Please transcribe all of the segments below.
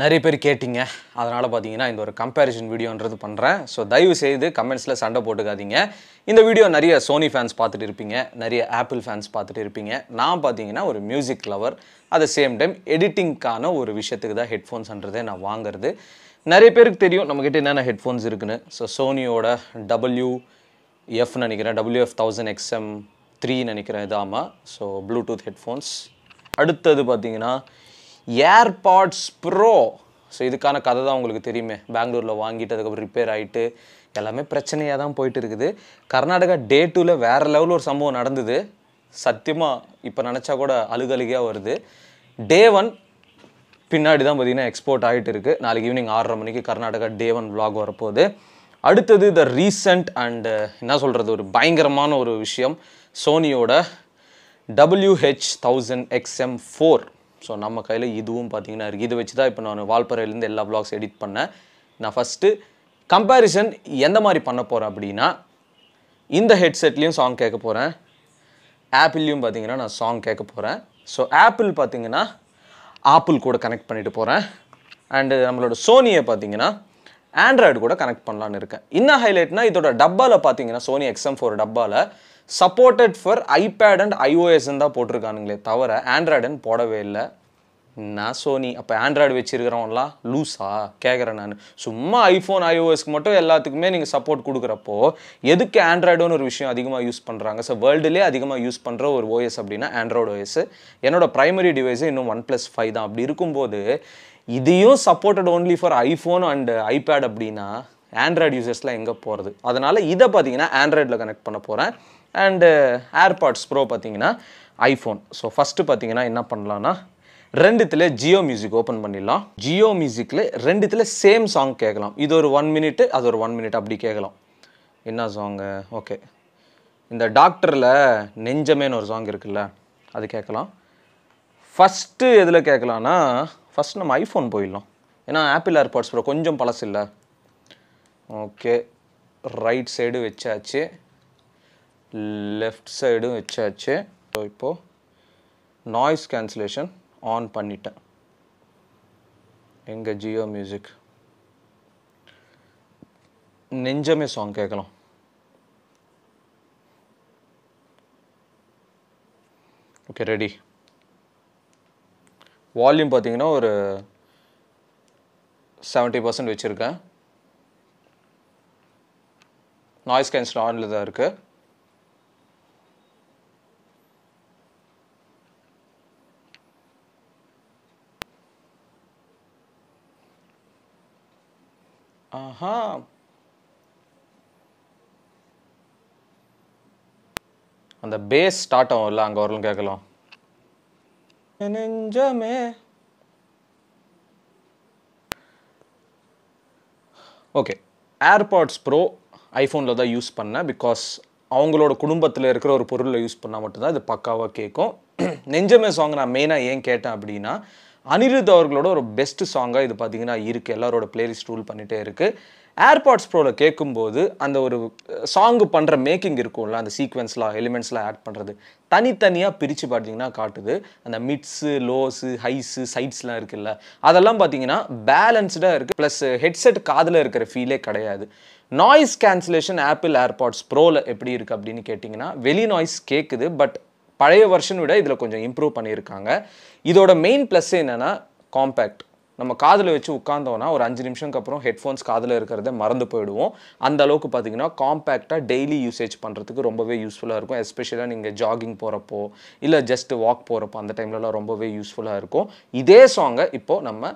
நிறைய பேர் கேட்டிங்க அதனால் பார்த்தீங்கன்னா இந்த ஒரு கம்பேரிசன் வீடியோன்றது பண்ணுறேன் ஸோ தயவு செய்து கமெண்ட்ஸில் சண்டை போட்டுக்காதீங்க இந்த வீடியோ நிறைய சோனி ஃபேன்ஸ் பார்த்துட்டு இருப்பீங்க நிறைய ஆப்பிள் ஃபேன்ஸ் பார்த்துட்டு இருப்பீங்க நான் பார்த்தீங்கன்னா ஒரு music lover at the same time எடிட்டிங்க்கான ஒரு விஷயத்துக்கு தான் ஹெட்ஃபோன்ஸ்ன்றதே நான் வாங்குறது நிறைய பேருக்கு தெரியும் நம்மக்கிட்ட என்னென்ன ஹெட்ஃபோன்ஸ் இருக்குன்னு ஸோ சோனியோட டபிள்யூ எஃப்னு நினைக்கிறேன் W F thousand XM three நினைக்கிறேன் இதாமா ஸோ ப்ளூடூத் ஹெட்ஃபோன்ஸ் அடுத்தது பார்த்தீங்கன்னா ஏர்பாட்ஸ் ப்ரோ ஸோ இதுக்கான கதை தான் உங்களுக்கு தெரியுமே பெங்களூரில் வாங்கிட்டு அதுக்கப்புறம் ரிப்பேர் ஆகிட்டு எல்லாமே பிரச்சனையாக தான் போயிட்டு இருக்குது கர்நாடகா டே டூவில் வேறு லெவலில் ஒரு சம்பவம் நடந்தது சத்தியமாக இப்போ நினச்சா கூட அழுகழுகையாக வருது டே ஒன் பின்னாடி தான் பார்த்திங்கன்னா எக்ஸ்போர்ட் ஆகிட்டு இருக்குது நாளைக்கு ஈவினிங் ஆறரை மணிக்கு கர்நாடகா டே ஒன் விலாக் வரப்போகுது அடுத்தது த ரீசன்ட் அண்டு என்ன சொல்கிறது ஒரு பயங்கரமான ஒரு விஷயம் சோனியோட W H thousand XM four so நம்ம கையில் இதுவும் பார்த்தீங்கன்னா இருக்குது இது வச்சு தான் இப்போ நான் வால்பறையிலேருந்து எல்லா ப்ளாக்ஸ் எடிட் பண்ணேன் நான் ஃபஸ்ட்டு கம்பேரிசன் எந்த மாதிரி பண்ண போகிறேன் அப்படின்னா இந்த ஹெட்செட்லேயும் சாங் கேட்க போகிறேன் ஆப்பிள்லேயும் பார்த்தீங்கன்னா நான் சாங் கேட்க போகிறேன் ஸோ ஆப்பிள் பார்த்திங்கன்னா ஆப்பிள் கூட கனெக்ட் பண்ணிட்டு போகிறேன் அண்டு நம்மளோட சோனியை பார்த்தீங்கன்னா ஆண்ட்ராய்டு கூட கனெக்ட் பண்ணலான்னு இருக்கேன் இன்னும் ஹைலைட்னா இதோட டப்பாவில் பார்த்தீங்கன்னா சோனி எக்ஸ்எம் ஃபோர் டப்பாவில் சப்போர்ட்டட் ஃபார் ஐபேட் அண்ட் ஐஓஎஸ்ன்னு தான் போட்டிருக்கானுங்களே தவிர ஆண்ட்ராய்டுன்னு போடவே இல்லை நான் சோனி அப்போ ஆண்ட்ராய்டு வச்சுருக்கிறவங்களாம் லூஸா கேட்குறேன் நான் சும்மா ஐஃபோன் ஐஓஎஸ்க்கு மட்டும் எல்லாத்துக்குமே நீங்கள் சப்போர்ட் கொடுக்குறப்போ எதுக்கு ஆண்ட்ராய்டுன்னு ஒரு விஷயம் அதிகமாக யூஸ் பண்ணுறாங்க ஸோ வேர்ல்டுலேயே அதிகமாக யூஸ் பண்ணுற ஒரு ஓஎஸ் அப்படின்னா ஆண்ட்ராய்டு ஓஎஸ் என்னோட ப்ரைமரி டிவைஸு இன்னும் ஒன் ப்ளஸ் ஃபைவ் தான் அப்படி இருக்கும்போது இதையும் supported only for iPhone and iPad அப்படின்னா ஆண்ட்ராய்டு யூசர்ஸ்லாம் எங்கே போகிறது அதனால் இதை பார்த்தீங்கன்னா ஆண்ட்ராய்டில் கனெக்ட் பண்ண போகிறேன் அண்டு ஏர்பாட்ஸ் ப்ரோ பார்த்தீங்கன்னா ஐஃபோன் ஸோ ஃபஸ்ட்டு பார்த்தீங்கன்னா என்ன பண்ணலான்னா ரெண்டுத்தில் ஜியோ மியூசிக் ஓப்பன் பண்ணிடலாம் ஜியோ மியூசிக்கில் ரெண்டுத்தில் சேம் சாங் கேட்கலாம் இது ஒரு ஒன் மினிட்டு அது ஒரு ஒன் மினிட் அப்படி கேட்கலாம் என்ன சாங்கு ஓகே இந்த டாக்டரில் நெஞ்சமேன்னு ஒரு சாங் இருக்குல்ல அது கேட்கலாம் ஃபஸ்ட்டு எதில் கேட்கலான்னா ஃபஸ்ட் நம்ம ஐஃபோன் போயிடலாம் ஏன்னா ஆப்பிள் ஏர்பாட்ஸ் ப்ரோ கொஞ்சம் பழசு இல்லை ஓகே ரைட் சைடு வச்சாச்சு லெஃப்ட் சைடும் வச்சாச்சு ஸோ இப்போது நாய்ஸ் கேன்சலேஷன் ஆன் பண்ணிட்டேன் எங்கள் ஜியோ மியூசிக் நெஞ்சமே சாங் கேட்கலாம் ஓகே ரெடி வால்யூம் பார்த்தீங்கன்னா ஒரு செவன்ட்டி பர்சன்ட் வச்சுருக்கேன் நாய்ஸ் கேன்சல் ஆனில் தான் இருக்குது ஆஹா அந்த பேஸ் ஸ்டார்ட் ஆகும்ல அங்கே வரலும் கேட்கலாம் நெஞ்சமே ஓகே ஏர்பாட்ஸ் ப்ரோ ஐஃபோனில் தான் யூஸ் பண்ணேன் பிகாஸ் அவங்களோட குடும்பத்தில் இருக்கிற ஒரு பொருளை யூஸ் பண்ணால் மட்டும்தான் இது பக்காவாக கேட்கும் நெஞ்சமே சாங் நான் மெயினாக ஏன் கேட்டேன் அப்படின்னா அனிருத் அவர்களோட ஒரு பெஸ்ட் சாங்காக இது பார்த்தீங்கன்னா இருக்குது எல்லாரோட பிளேலிஸ்ட் ரூல் பண்ணிகிட்டே இருக்குது ஏர்பாட்ஸ் ப்ரோவில் கேட்கும்போது அந்த ஒரு சாங்கு பண்ணுற மேக்கிங் இருக்கும்ல அந்த சீக்வன்ஸ்லாம் எலிமெண்ட்ஸ்லாம் ஆட் பண்ணுறது தனித்தனியாக பிரித்து பார்த்தீங்கன்னா காட்டுது அந்த மிட்ஸு லோஸு ஹைஸு சைட்ஸ்லாம் இருக்குல்ல அதெல்லாம் பார்த்தீங்கன்னா பேலன்ஸ்டாக இருக்குது ப்ளஸ் ஹெட்செட் காதில் இருக்கிற ஃபீலே கிடையாது நாய்ஸ் கேன்சலேஷன் ஆப்பிள் ஏர்பாட்ஸ் ப்ரோவில் எப்படி இருக்குது அப்படின்னு கேட்டிங்கன்னா வெளி நாய்ஸ் கேட்குது பட் பழைய வருஷன் விட இதில் கொஞ்சம் இம்ப்ரூவ் பண்ணியிருக்காங்க இதோட மெயின் ப்ளஸ் என்னென்னா காம்பேக்ட் நம்ம காதில் வச்சு உட்காந்தோன்னா ஒரு அஞ்சு நிமிஷம்க்கு அப்புறம் ஹெட்ஃபோன்ஸ் காதில் இருக்கிறத மறந்து போயிடுவோம் அந்த அளவுக்கு பார்த்தீங்கன்னா காம்பேக்டாக டெய்லி யூசேஜ் பண்ணுறதுக்கு ரொம்பவே யூஸ்ஃபுல்லாக இருக்கும் எஸ்பெஷலாக நீங்கள் ஜாகிங் போகிறப்போ இல்லை ஜஸ்ட் வாக் போகிறப்போ அந்த டைம்லலாம் ரொம்பவே யூஸ்ஃபுல்லாக இருக்கும் இதே சாங்கை இப்போது நம்ம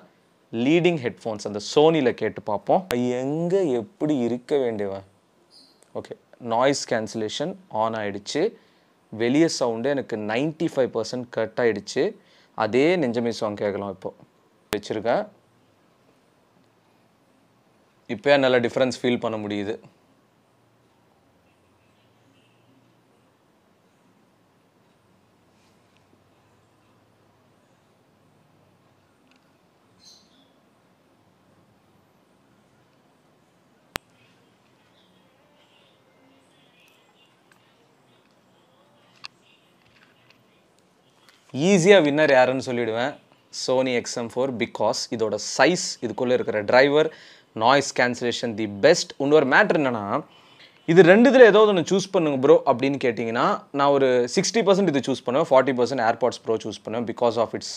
லீடிங் ஹெட்ஃபோன்ஸ் அந்த சோனியில் கேட்டு பார்ப்போம் எங்கே எப்படி இருக்க வேண்டியவன் ஓகே நாய்ஸ் கேன்சலேஷன் ஆன் ஆகிடுச்சு வெளியே சவுண்டு எனக்கு நைன்ட்டி ஃபைவ் பர்சன்ட் கட் ஆகிடுச்சு அதே நெஞ்சமே சாங் கேட்கலாம் இப்போது வச்சுருக்கேன் இப்போ நல்ல டிஃப்ரென்ஸ் ஃபீல் பண்ண முடியுது ஈஸியாக வின்னர் யாருன்னு சொல்லிவிடுவேன் சோனி எக்ஸ்எம் ஃபோர் பிகாஸ் இதோட சைஸ் இதுக்குள்ளே இருக்கிற driver noise cancellation the best இன்னொரு மேட்ரு என்னென்னா இது ரெண்டு இதில் ஏதாவது ஒன்று சூஸ் பண்ணுங்க ப்ரோ அப்படின்னு கேட்டிங்கன்னா நான் ஒரு சிக்ஸ்டி பர்சன்ட் இது சூஸ் பண்ணுவேன் forty percent AirPods Pro choose பண்ணுவேன் பிகாஸ் ஆஃப் இட்ஸ்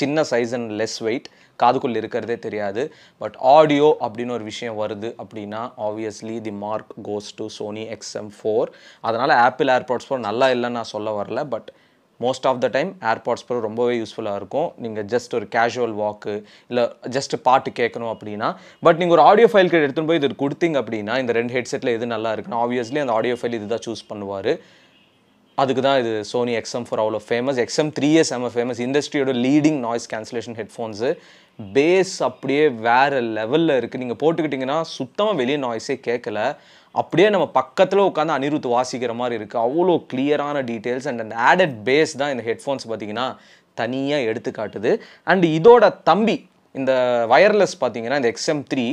சின்ன சைஸ் அண்ட் லெஸ் வெயிட் காதுக்குள்ளே இருக்கிறதே தெரியாது பட் ஆடியோ அப்படின்னு ஒரு விஷயம் வருது அப்படின்னா obviously the mark goes to Sony XM four அதனால் ஆப்பிள் ஏர்பாட்ஸ் ஃபோர் நல்லா இல்லைன்னு நான் சொல்ல வரல but most of the time AirPods Pro ரொம்பவே யூஸ்ஃபுல்லாக இருக்கும் நீங்கள் ஜஸ்ட் ஒரு கேஷுவல் வாக்கு இல்லை ஜஸ்ட் பாட்டு கேட்கணும் அப்படின்னா பட் நீங்கள் ஒரு ஆடியோ ஃபைல் கிட்ட எடுத்துகிட்டு போய் இது கொடுத்தீங்க அப்படின்னா இந்த ரெண்டு ஹெட்செட்டில் எது நல்லா இருக்குன்னா ஆப்வியஸ்லி அந்த ஆடியோ ஃபைல் இது தான் சூஸ் பண்ணுவார் அதுக்கு தான் இது சோனி எக்ஸ்எம் ஃபோர் அவ்வளோ ஃபேமஸ் எக்ஸ்எம் த்ரீ எஸ் செம்ம ஃபேமஸ் இண்டஸ்ட்ரியோட leading noise cancellation headphones bass அப்படியே வேறு லெவலில் இருக்குது நீங்கள் போட்டுக்கிட்டிங்கன்னா சுத்தமாக வெளியே நாய்ஸே கேட்கல அப்படியே நம்ம பக்கத்தில் உட்காந்து அனிருத் வாசிக்கிற மாதிரி இருக்குது அவ்வளோ கிளியரான டீட்டெயில்ஸ் அண்ட் அந்த ஆடட் பேஸ் தான் இந்த ஹெட்ஃபோன்ஸ் பார்த்திங்கன்னா தனியாக எடுத்து காட்டுது அண்ட் இதோட தம்பி இந்த வயர்லெஸ் பார்த்தீங்கன்னா இந்த எக்ஸ்எம் த்ரீ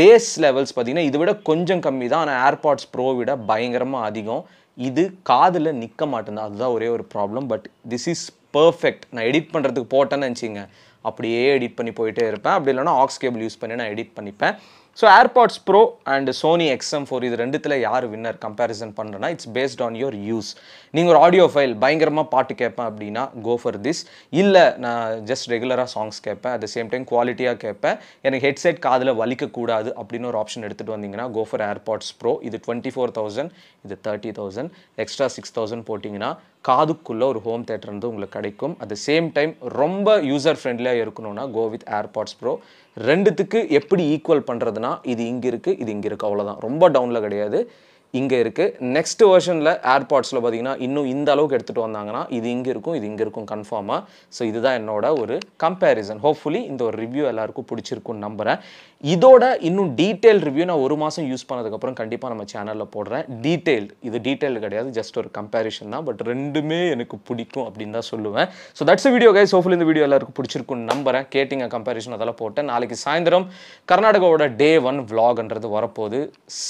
பேஸ் லெவல்ஸ் பார்த்தீங்கன்னா இதை விட கொஞ்சம் கம்மி தான் ஆனால் ஏர்பாட்ஸ் ப்ரோ விட பயங்கரமாக அதிகம் இது காதில் நிற்க மாட்டேன் அதுதான் ஒரே ஒரு problem but this is perfect நான் எடிட் பண்ணுறதுக்கு போட்டேன்னு நினச்சிங்க அப்படியே எடிட் பண்ணி போயிட்டே இருப்பேன் அப்படி இல்லைனா ஆக்ஸ் கேபிள் யூஸ் பண்ணி நான் எடிட் பண்ணிப்பேன் so AirPods Pro and Sony XM four இது ரெண்டுத்தில் யார் வின்னர் கம்பேரிசன் பண்ணுறேன்னா it's based on your use நீங்கள் ஒரு ஆடியோ ஃபைல் பயங்கரமாக பாட்டு கேட்பேன் அப்படின்னா கோ ஃபார் திஸ் இல்லை நான் ஜஸ்ட் ரெகுலராக சாங்ஸ் கேட்பேன் அட் த சேம் டைம் குவாலிட்டியாக கேட்பேன் எனக்கு ஹெட்செட் காதில் வலிக்கக்கூடாது அப்படின்னு ஒரு ஆப்ஷன் எடுத்துகிட்டு வந்தீங்கன்னா கோ ஃபார் ஏர்பாட்ஸ் ப்ரோ இது டுவெண்ட்டி ஃபோர் தௌசண்ட் இது thirty thousand extra six thousand போட்டிங்கன்னா காதுக்குள்ளே ஒரு ஹோம் தேட்டர் வந்து உங்களுக்கு கிடைக்கும் அட் த சேம் டைம் ரொம்ப யூசர் ஃப்ரெண்ட்லியாக இருக்கணும்னா கோ வித் ஏர்பாட்ஸ் ப்ரோ ரெண்டுத்துக்கு எப்படி ஈக்குவல் பண்ணுறதுனா இது இங்கே இருக்குது இது இங்கே இருக்குது அவ்வளோதான் ரொம்ப டவுனில் கிடையாது இங்கே இருக்குது நெக்ஸ்ட் வெர்ஷனில் ஏர்பாட்ஸில் பார்த்தீங்கன்னா இன்னும் இந்த அளவுக்கு எடுத்துகிட்டு வந்தாங்கன்னா இது இங்கே இருக்கும் இது இங்கே இருக்கும் கன்ஃபார்மாக ஸோ இதுதான் என்னோட ஒரு கம்பேரிசன் ஹோப்ஃபுல்லி இந்த ஒரு ரிவ்யூ எல்லாருக்கும் பிடிச்சிருக்கும்னு நம்புகிறேன் இதோட இன்னும் டீட்டெயில் ரிவ்யூ நான் ஒரு மாதம் யூஸ் பண்ணதுக்கப்புறம் கண்டிப்பாக நம்ம சேனலில் போடுறேன் டீட்டெயில் இது டீட்டெயில் கிடையாது ஜஸ்ட் ஒரு கம்பேரிஷன் தான் பட் ரெண்டுமே எனக்கு பிடிக்கும் அப்படின்னு தான் சொல்லுவேன் so that's video guys hopefully இந்த வீடியோ எல்லாருக்கும் பிடிச்சிருக்குன்னு நம்புறேன் கேட்டிங்க கம்பேரிஷன் அதெல்லாம் போட்டேன் நாளைக்கு சாயந்தரம் கர்நாடகாவோட டே ஒன் விலாக்ன்றது வரப்போகுது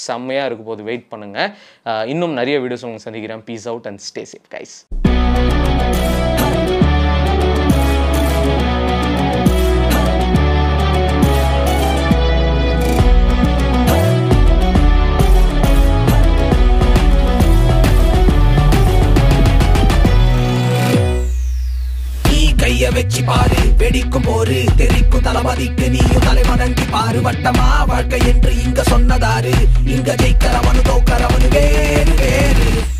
செம்மையாக இருக்க போது வெயிட் பண்ணுங்கள் பண்ணுங்கள் இன்னும் நிறைய வீடியோஸ் உங்களுக்கு சந்திக்கிறேன் peace out and stay safe guys வச்சு பாரு வெடிக்கும் போரு தெரிக்கும் தளபதிக்கு நீயும் தலைவணங்கி பாரு வட்டமா வாழ்க்கை என்று இங்க சொன்னதாரு இங்க ஜெயிக்கிறவனு தோக்கிறவனு வேறு வேறு